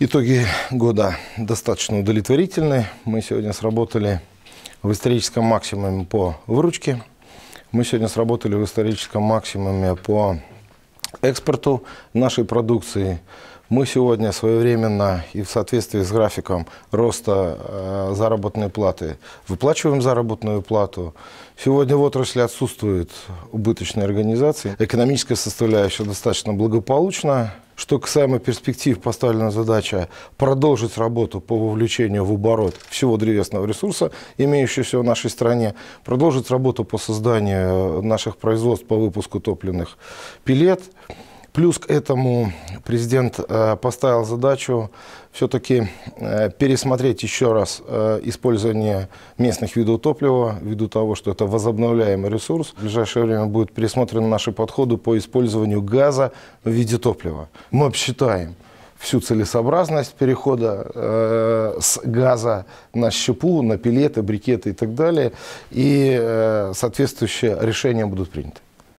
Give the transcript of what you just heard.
Итоги года достаточно удовлетворительны. Мы сегодня сработали в историческом максимуме по выручке. Мы сегодня сработали в историческом максимуме по экспорту нашей продукции. Мы сегодня своевременно и в соответствии с графиком роста э, заработной платы выплачиваем заработную плату. Сегодня в отрасли отсутствуют убыточные организации. Экономическая составляющая достаточно благополучна что касаемо перспектив поставлена задача продолжить работу по вовлечению в оборот всего древесного ресурса, имеющегося в нашей стране, продолжить работу по созданию наших производств по выпуску топливных пилет, Плюс к этому президент э, поставил задачу все-таки э, пересмотреть еще раз э, использование местных видов топлива, ввиду того, что это возобновляемый ресурс. В ближайшее время будут пересмотрены наши подходы по использованию газа в виде топлива. Мы обсчитаем всю целесообразность перехода э, с газа на щепу, на пилеты, брикеты и так далее. И э, соответствующие решения будут приняты.